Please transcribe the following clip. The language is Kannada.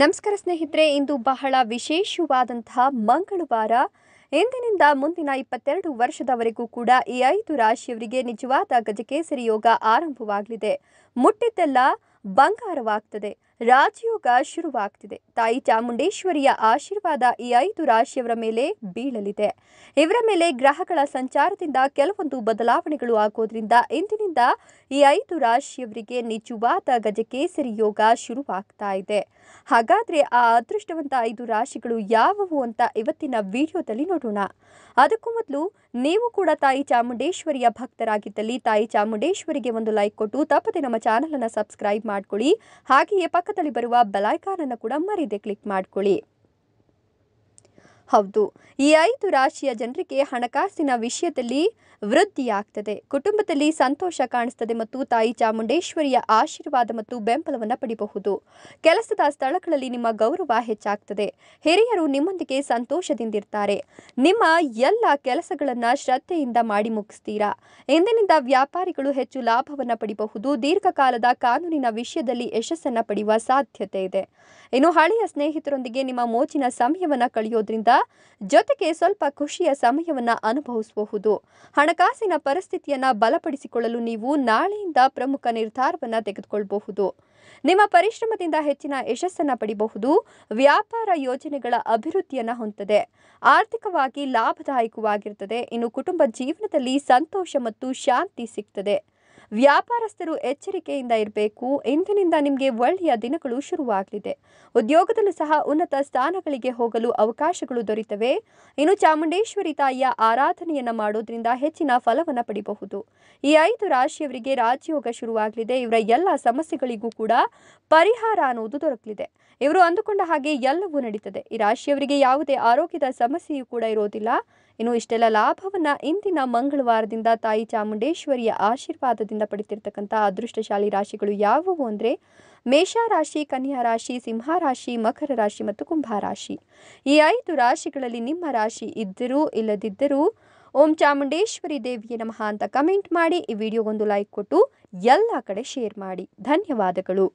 ನಮಸ್ಕಾರ ಸ್ನೇಹಿತರೆ ಇಂದು ಬಹಳ ವಿಶೇಷವಾದಂತಹ ಮಂಗಳವಾರ ಇಂದಿನಿಂದ ಮುಂದಿನ ಇಪ್ಪತ್ತೆರಡು ವರ್ಷದವರೆಗೂ ಕೂಡ ಈ ಐದು ರಾಶಿಯವರಿಗೆ ನಿಜವಾದ ಗಜಕೇಸರಿ ಯೋಗ ಆರಂಭವಾಗಲಿದೆ ಮುಟ್ಟಿದ್ದೆಲ್ಲ ಬಂಗಾರವಾಗ್ತದೆ ರಾಜಯೋಗ ಶುರುವಾಗ್ತಿದೆ ತಾಯಿ ಚಾಮುಂಡೇಶ್ವರಿಯ ಆಶೀರ್ವಾದ ಈ ಐದು ರಾಶಿಯವರ ಮೇಲೆ ಬೀಳಲಿದೆ ಇವರ ಮೇಲೆ ಗ್ರಹಗಳ ಸಂಚಾರದಿಂದ ಕೆಲವೊಂದು ಬದಲಾವಣೆಗಳು ಆಗೋದ್ರಿಂದ ಇಂದಿನಿಂದ ಈ ಐದು ರಾಶಿಯವರಿಗೆ ನಿಜವಾದ ಗಜಕೇಸರಿ ಯೋಗ ಶುರುವಾಗ್ತಾ ಇದೆ ಹಾಗಾದ್ರೆ ಆ ಅದೃಷ್ಟವಂತ ಐದು ರಾಶಿಗಳು ಯಾವುವು ಅಂತ ಇವತ್ತಿನ ವಿಡಿಯೋದಲ್ಲಿ ನೋಡೋಣ ಅದಕ್ಕೂ ಮೊದಲು ನೀವು ಕೂಡ ತಾಯಿ ಚಾಮುಂಡೇಶ್ವರಿಯ ಭಕ್ತರಾಗಿದ್ದಲ್ಲಿ ತಾಯಿ ಚಾಮುಂಡೇಶ್ವರಿಗೆ ಒಂದು ಲೈಕ್ ಕೊಟ್ಟು ತಪ್ಪದೆ ನಮ್ಮ ಅನ್ನು ಸಬ್ಸ್ಕ್ರೈಬ್ ಮಾಡಿ ಮಾಡ್ಕೊಳ್ಳಿ ಹಾಗೆಯೇ ಪಕ್ಕದಲ್ಲಿ ಬರುವ ಅನ್ನು ಕೂಡ ಮರಿದೆ ಕ್ಲಿಕ್ ಮಾಡ್ಕೊಳ್ಳಿ ಹೌದು ಈ ಐದು ರಾಶಿಯ ಜನರಿಗೆ ಹಣಕಾಸಿನ ವಿಷಯದಲ್ಲಿ ವೃದ್ಧಿಯಾಗ್ತದೆ ಕುಟುಂಬದಲ್ಲಿ ಸಂತೋಷ ಕಾಣಿಸ್ತದೆ ಮತ್ತು ತಾಯಿ ಚಾಮುಂಡೇಶ್ವರಿಯ ಆಶೀರ್ವಾದ ಮತ್ತು ಬೆಂಬಲವನ್ನು ಪಡಿಬಹುದು ಕೆಲಸದ ಸ್ಥಳಗಳಲ್ಲಿ ನಿಮ್ಮ ಗೌರವ ಹೆಚ್ಚಾಗ್ತದೆ ಹಿರಿಯರು ನಿಮ್ಮೊಂದಿಗೆ ಸಂತೋಷದಿಂದಿರ್ತಾರೆ ನಿಮ್ಮ ಎಲ್ಲ ಕೆಲಸಗಳನ್ನು ಶ್ರದ್ಧೆಯಿಂದ ಮಾಡಿ ಮುಗಿಸ್ತೀರಾ ಎಂದಿನಿಂದ ವ್ಯಾಪಾರಿಗಳು ಹೆಚ್ಚು ಲಾಭವನ್ನು ಪಡಿಬಹುದು ದೀರ್ಘಕಾಲದ ಕಾನೂನಿನ ವಿಷಯದಲ್ಲಿ ಯಶಸ್ಸನ್ನು ಪಡೆಯುವ ಸಾಧ್ಯತೆ ಇದೆ ಇನ್ನು ಹಳೆಯ ಸ್ನೇಹಿತರೊಂದಿಗೆ ನಿಮ್ಮ ಮೋಜಿನ ಸಮಯವನ್ನು ಕಳೆಯೋದ್ರಿಂದ ಜೊತೆಗೆ ಸ್ವಲ್ಪ ಖುಷಿಯ ಸಮಯವನ್ನು ಅನುಭವಿಸಬಹುದು ಹಣಕಾಸಿನ ಪರಿಸ್ಥಿತಿಯನ್ನು ಬಲಪಡಿಸಿಕೊಳ್ಳಲು ನೀವು ನಾಳೆಯಿಂದ ಪ್ರಮುಖ ನಿರ್ಧಾರವನ್ನು ತೆಗೆದುಕೊಳ್ಳಬಹುದು ನಿಮ್ಮ ಪರಿಶ್ರಮದಿಂದ ಹೆಚ್ಚಿನ ಯಶಸ್ಸನ್ನು ಪಡಿಬಹುದು ವ್ಯಾಪಾರ ಯೋಜನೆಗಳ ಅಭಿವೃದ್ಧಿಯನ್ನ ಹೊಂದದೆ ಆರ್ಥಿಕವಾಗಿ ಲಾಭದಾಯಕವಾಗಿರುತ್ತದೆ ಇನ್ನು ಕುಟುಂಬ ಜೀವನದಲ್ಲಿ ಸಂತೋಷ ಮತ್ತು ಶಾಂತಿ ಸಿಗ್ತದೆ ವ್ಯಾಪಾರಸ್ಥರು ಎಚ್ಚರಿಕೆಯಿಂದ ಇರಬೇಕು ಇಂದಿನಿಂದ ನಿಮಗೆ ಒಳ್ಳೆಯ ದಿನಗಳು ಶುರುವಾಗಲಿದೆ ಉದ್ಯೋಗದಲ್ಲೂ ಸಹ ಉನ್ನತ ಸ್ಥಾನಗಳಿಗೆ ಹೋಗಲು ಅವಕಾಶಗಳು ದೊರೆತವೆ ಇನ್ನು ಚಾಮುಂಡೇಶ್ವರಿ ತಾಯಿಯ ಆರಾಧನೆಯನ್ನು ಮಾಡೋದ್ರಿಂದ ಹೆಚ್ಚಿನ ಫಲವನ್ನು ಪಡಿಬಹುದು ಈ ಐದು ರಾಶಿಯವರಿಗೆ ರಾಜಯೋಗ ಶುರುವಾಗಲಿದೆ ಇವರ ಎಲ್ಲ ಸಮಸ್ಯೆಗಳಿಗೂ ಕೂಡ ಪರಿಹಾರ ಅನ್ನೋದು ದೊರಕಲಿದೆ ಇವರು ಅಂದುಕೊಂಡ ಹಾಗೆ ಎಲ್ಲವೂ ನಡೀತದೆ ಈ ರಾಶಿಯವರಿಗೆ ಯಾವುದೇ ಆರೋಗ್ಯದ ಸಮಸ್ಯೆಯೂ ಕೂಡ ಇರೋದಿಲ್ಲ ಇನ್ನು ಇಷ್ಟೆಲ್ಲ ಲಾಭವನ್ನು ಇಂದಿನ ಮಂಗಳವಾರದಿಂದ ತಾಯಿ ಚಾಮುಂಡೇಶ್ವರಿಯ ಆಶೀರ್ವಾದದಿಂದ ಪಡಿತಿರ್ತಕ್ಕಂಥ ಅದೃಷ್ಟಶಾಲಿ ರಾಶಿಗಳು ಯಾವುವು ಅಂದರೆ ರಾಶಿ ಕನ್ಯಾ ರಾಶಿ ಸಿಂಹ ರಾಶಿ ಮಕರ ರಾಶಿ ಮತ್ತು ರಾಶಿ ಈ ಐದು ರಾಶಿಗಳಲ್ಲಿ ನಿಮ್ಮ ರಾಶಿ ಇದ್ದರೂ ಇಲ್ಲದಿದ್ದರೂ ಓಂ ಚಾಮುಂಡೇಶ್ವರಿ ದೇವಿಯೇ ನಮಃ ಅಂತ ಕಮೆಂಟ್ ಮಾಡಿ ಈ ವಿಡಿಯೋಗೊಂದು ಲೈಕ್ ಕೊಟ್ಟು ಎಲ್ಲ ಕಡೆ ಶೇರ್ ಮಾಡಿ ಧನ್ಯವಾದಗಳು